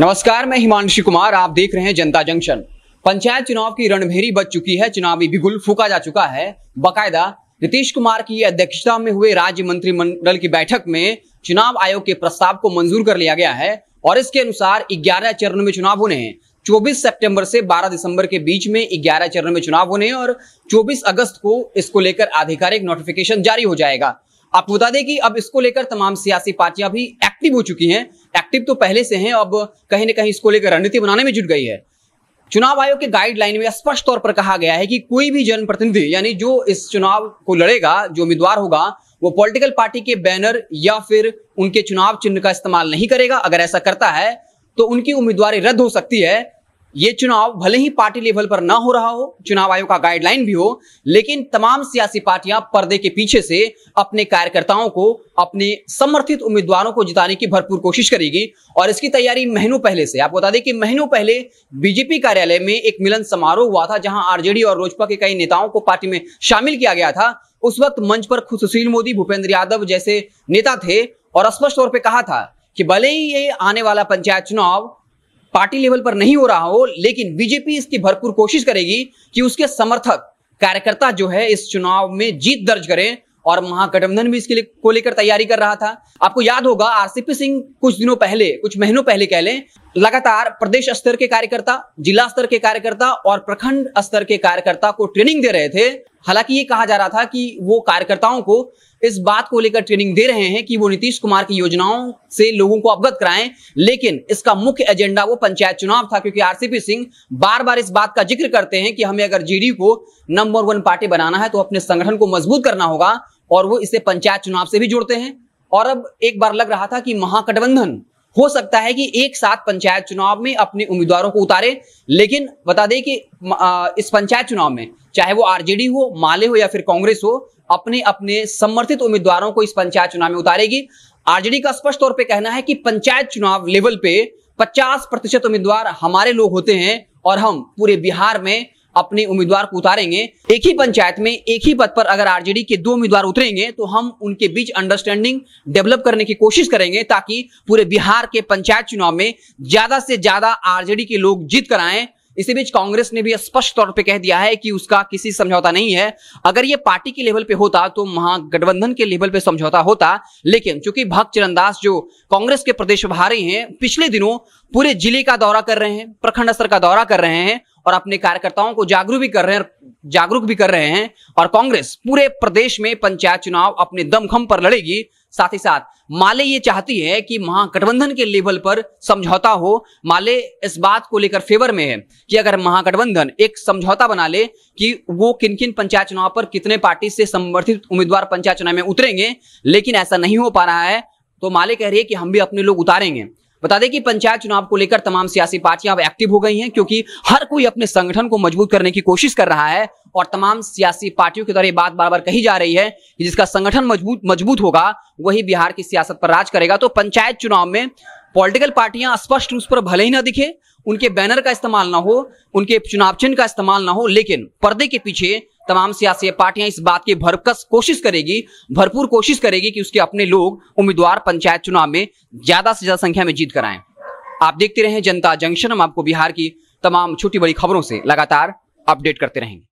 नमस्कार मैं हिमांशी कुमार आप देख रहे हैं जनता जंक्शन पंचायत चुनाव की रणभेरी बच चुकी है चुनावी बिगुल फूका जा चुका है बाकायदा नीतीश कुमार की अध्यक्षता में हुए राज्य मंत्रिमंडल की बैठक में चुनाव आयोग के प्रस्ताव को मंजूर कर लिया गया है और इसके अनुसार ग्यारह चरण में चुनाव होने हैं 24 सितंबर से 12 दिसंबर के बीच में 11 चरण में चुनाव होने और 24 अगस्त को इसको लेकर आधिकारिक नोटिफिकेशन जारी हो जाएगा आपको बता दें कि अब इसको लेकर तमाम सियासी पार्टियां भी एक्टिव हो चुकी हैं एक्टिव तो पहले से हैं अब कहीं ना कहीं इसको लेकर रणनीति बनाने में जुट गई है चुनाव आयोग के गाइडलाइन में स्पष्ट तौर पर कहा गया है कि कोई भी जनप्रतिनिधि यानी जो इस चुनाव को लड़ेगा जो उम्मीदवार होगा वो पॉलिटिकल पार्टी के बैनर या फिर उनके चुनाव चिन्ह का इस्तेमाल नहीं करेगा अगर ऐसा करता है तो उनकी उम्मीदवारी रद्द हो सकती है ये चुनाव भले ही पार्टी लेवल पर ना हो रहा हो चुनाव आयोग का गाइडलाइन भी हो लेकिन तमाम सियासी पार्टियां पर्दे के पीछे से अपने कार्यकर्ताओं को अपने समर्थित उम्मीदवारों को जिताने की भरपूर कोशिश करेगी और इसकी तैयारी महीनों पहले से आपको बता दें कि महीनों पहले बीजेपी कार्यालय में एक मिलन समारोह हुआ था जहां आरजेडी और लोजपा के कई नेताओं को पार्टी में शामिल किया गया था उस वक्त मंच पर खुद सुशील मोदी भूपेंद्र यादव जैसे नेता थे और स्पष्ट तौर पर कहा था कि भले ही ये आने वाला पंचायत चुनाव पार्टी लेवल पर नहीं हो रहा हो लेकिन बीजेपी इसकी भरपूर कोशिश करेगी कि उसके समर्थक कार्यकर्ता जो है इस चुनाव में जीत दर्ज करें और महागठबंधन भी इसके लिए को लेकर तैयारी कर रहा था आपको याद होगा आरसीपी सिंह कुछ दिनों पहले कुछ महीनों पहले कह लें लगातार प्रदेश स्तर के कार्यकर्ता जिला स्तर के कार्यकर्ता और प्रखंड स्तर के कार्यकर्ता को ट्रेनिंग दे रहे थे हालांकि ये कहा जा रहा था कि वो कार्यकर्ताओं को इस बात को लेकर ट्रेनिंग दे रहे हैं कि वो नीतीश कुमार की योजनाओं से लोगों को अवगत कराएं लेकिन इसका मुख्य एजेंडा वो पंचायत चुनाव था क्योंकि आरसीपी सिंह बार बार इस बात का जिक्र करते हैं कि हमें अगर जेडीयू को नंबर वन पार्टी बनाना है तो अपने संगठन को मजबूत करना होगा और वो इसे पंचायत चुनाव से भी जोड़ते हैं और अब एक बार लग रहा था कि महागठबंधन हो सकता है कि एक साथ पंचायत चुनाव में अपने उम्मीदवारों को उतारे लेकिन बता दें कि इस पंचायत चुनाव में चाहे वो आरजेडी हो माले हो या फिर कांग्रेस हो अपने अपने समर्थित उम्मीदवारों को इस पंचायत चुनाव में उतारेगी आरजेडी का स्पष्ट तौर पे कहना है कि पंचायत चुनाव लेवल पे 50 प्रतिशत उम्मीदवार हमारे लोग होते हैं और हम पूरे बिहार में अपने उम्मीदवार को उतारेंगे एक ही पंचायत में एक ही पद पर अगर आरजेडी के दो उम्मीदवार उतरेंगे तो हम उनके बीच अंडरस्टैंडिंग डेवलप करने की कोशिश करेंगे ताकि पूरे बिहार के पंचायत चुनाव में ज्यादा से ज्यादा आरजेडी के लोग जीत कर आए इसी बीच कांग्रेस ने भी स्पष्ट तौर पर कह दिया है कि उसका किसी समझौता नहीं है अगर ये पार्टी के लेवल पे होता तो महागठबंधन के लेवल पे समझौता होता लेकिन चूंकि भक्त चरणदास जो कांग्रेस के प्रदेश प्रभारी हैं पिछले दिनों पूरे जिले का दौरा कर रहे हैं प्रखंड स्तर का दौरा कर रहे हैं और अपने कार्यकर्ताओं को जागरूक भी कर रहे हैं जागरूक भी कर रहे हैं और कांग्रेस पूरे प्रदेश में पंचायत चुनाव अपने दमखम पर लड़ेगी साथ ही साथ माले ये चाहती है कि महागठबंधन के लेवल पर समझौता हो माले इस बात को लेकर फेवर में है कि अगर महागठबंधन एक समझौता बना ले कि वो किन किन पंचायत चुनाव पर कितने पार्टी से समर्थित उम्मीदवार पंचायत चुनाव में उतरेंगे लेकिन ऐसा नहीं हो पा रहा है तो माले कह रही है कि हम भी अपने लोग उतारेंगे बता दें कि पंचायत चुनाव को लेकर तमाम सियासी पार्टियां अब एक्टिव हो गई हैं क्योंकि हर कोई अपने संगठन को मजबूत करने की कोशिश कर रहा है और तमाम सियासी पार्टियों की तरह ये बात बार बार कही जा रही है कि जिसका संगठन मजबूत मजबूत होगा वही बिहार की सियासत पर राज करेगा तो पंचायत चुनाव में पॉलिटिकल पार्टियां स्पष्ट रूप पर भले ही ना दिखे उनके बैनर का इस्तेमाल ना हो उनके चुनाव चिन्ह का इस्तेमाल ना हो लेकिन पर्दे के पीछे तमाम सियासी पार्टियां इस बात की भरकस कोशिश करेगी भरपूर कोशिश करेगी कि उसके अपने लोग उम्मीदवार पंचायत चुनाव में ज्यादा से ज्यादा संख्या में जीत कराएं आप देखते रहें जनता जंक्शन हम आपको बिहार की तमाम छोटी बड़ी खबरों से लगातार अपडेट करते रहेंगे